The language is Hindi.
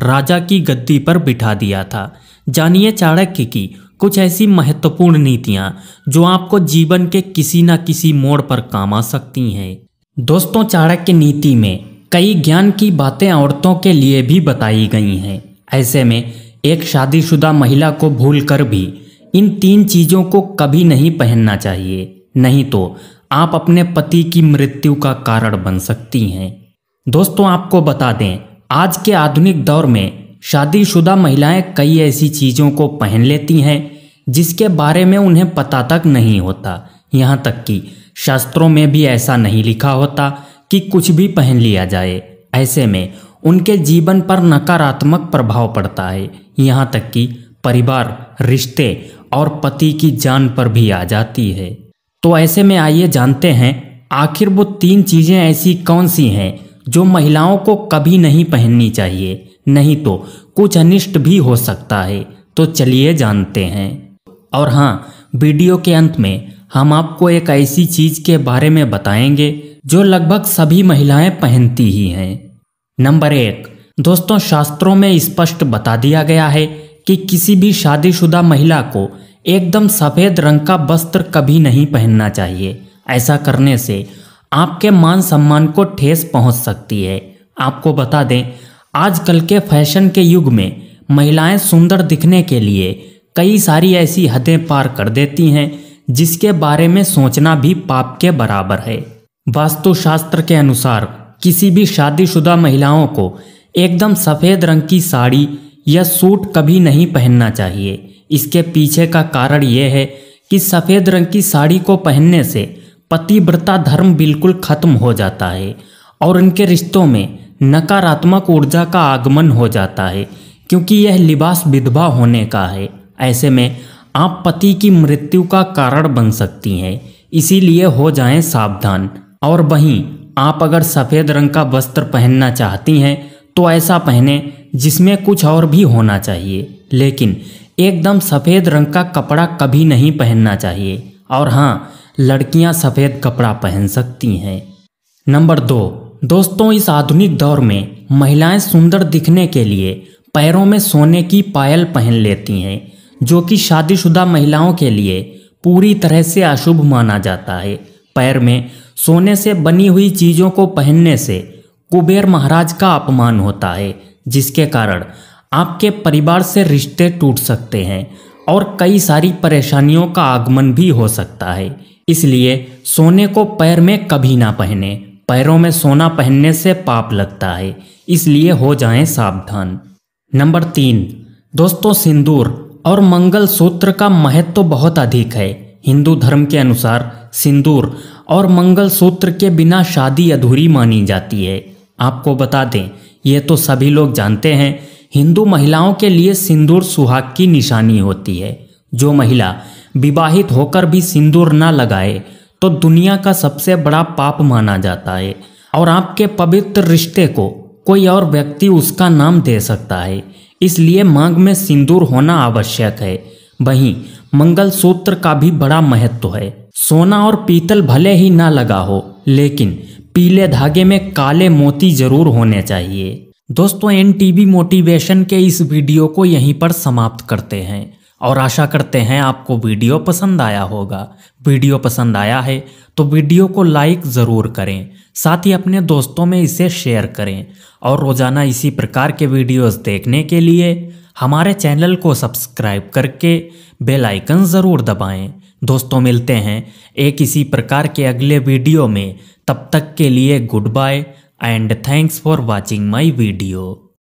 राजा की गद्दी पर बिठा दिया था जानिए चाणक्य की कुछ ऐसी महत्वपूर्ण नीतियाँ जो आपको जीवन के किसी न किसी मोड़ पर काम आ सकती हैं दोस्तों चाणक्य नीति में कई ज्ञान की बातें औरतों के लिए भी बताई गई हैं ऐसे में एक शादीशुदा महिला को भूलकर भी इन तीन चीज़ों को कभी नहीं पहनना चाहिए नहीं तो आप अपने पति की मृत्यु का कारण बन सकती हैं दोस्तों आपको बता दें आज के आधुनिक दौर में शादीशुदा महिलाएं कई ऐसी चीज़ों को पहन लेती हैं जिसके बारे में उन्हें पता तक नहीं होता यहाँ तक कि शास्त्रों में भी ऐसा नहीं लिखा होता कि कुछ भी पहन लिया जाए ऐसे में उनके जीवन पर नकारात्मक प्रभाव पड़ता है यहाँ तक कि परिवार रिश्ते और पति की जान पर भी आ जाती है तो ऐसे में आइए जानते हैं आखिर वो तीन चीज़ें ऐसी कौन सी हैं जो महिलाओं को कभी नहीं पहननी चाहिए नहीं तो कुछ अनिष्ट भी हो सकता है तो चलिए जानते हैं और हाँ वीडियो के अंत में हम आपको एक ऐसी चीज के बारे में बताएंगे जो लगभग सभी महिलाएं पहनती ही हैं नंबर एक दोस्तों शास्त्रों में स्पष्ट बता दिया गया है कि किसी भी शादीशुदा महिला को एकदम सफ़ेद रंग का वस्त्र कभी नहीं पहनना चाहिए ऐसा करने से आपके मान सम्मान को ठेस पहुंच सकती है आपको बता दें आजकल के फैशन के युग में महिलाएं सुंदर दिखने के लिए कई सारी ऐसी हदें पार कर देती हैं जिसके बारे में सोचना भी पाप के बराबर है वास्तुशास्त्र के अनुसार किसी भी शादीशुदा महिलाओं को एकदम सफ़ेद रंग की साड़ी या सूट कभी नहीं पहनना चाहिए इसके पीछे का कारण यह है कि सफ़ेद रंग की साड़ी को पहनने से पतिव्रता धर्म बिल्कुल खत्म हो जाता है और इनके रिश्तों में नकारात्मक ऊर्जा का आगमन हो जाता है क्योंकि यह लिबास विधवा होने का है ऐसे में आप पति की मृत्यु का कारण बन सकती हैं इसीलिए हो जाएं सावधान और वहीं आप अगर सफ़ेद रंग का वस्त्र पहनना चाहती हैं तो ऐसा पहने जिसमें कुछ और भी होना चाहिए लेकिन एकदम सफ़ेद रंग का कपड़ा कभी नहीं पहनना चाहिए और हाँ लड़कियां सफ़ेद कपड़ा पहन सकती हैं नंबर दो दोस्तों इस आधुनिक दौर में महिलाएं सुंदर दिखने के लिए पैरों में सोने की पायल पहन लेती हैं जो कि शादीशुदा महिलाओं के लिए पूरी तरह से अशुभ माना जाता है पैर में सोने से बनी हुई चीज़ों को पहनने से कुबेर महाराज का अपमान होता है जिसके कारण आपके परिवार से रिश्ते टूट सकते हैं और कई सारी परेशानियों का आगमन भी हो सकता है इसलिए सोने को पैर में कभी ना पहने पैरों में सोना पहनने से पाप लगता है इसलिए हो जाएं सावधान नंबर तीन दोस्तों सिंदूर और मंगल सूत्र का महत्व तो बहुत अधिक है हिंदू धर्म के अनुसार सिंदूर और मंगल सूत्र के बिना शादी अधूरी मानी जाती है आपको बता दें ये तो सभी लोग जानते हैं हिंदू महिलाओं के लिए सिंदूर सुहाग की निशानी होती है जो महिला विवाहित होकर भी सिंदूर ना लगाए तो दुनिया का सबसे बड़ा पाप माना जाता है और आपके पवित्र रिश्ते को कोई और व्यक्ति उसका नाम दे सकता है इसलिए मांग में सिंदूर होना आवश्यक है वहीं मंगलसूत्र का भी बड़ा महत्व है सोना और पीतल भले ही ना लगा हो लेकिन पीले धागे में काले मोती जरूर होने चाहिए दोस्तों एन मोटिवेशन के इस वीडियो को यहीं पर समाप्त करते हैं और आशा करते हैं आपको वीडियो पसंद आया होगा वीडियो पसंद आया है तो वीडियो को लाइक ज़रूर करें साथ ही अपने दोस्तों में इसे शेयर करें और रोज़ाना इसी प्रकार के वीडियोस देखने के लिए हमारे चैनल को सब्सक्राइब करके बेल आइकन ज़रूर दबाएं। दोस्तों मिलते हैं एक इसी प्रकार के अगले वीडियो में तब तक के लिए good bye and thanks for watching my video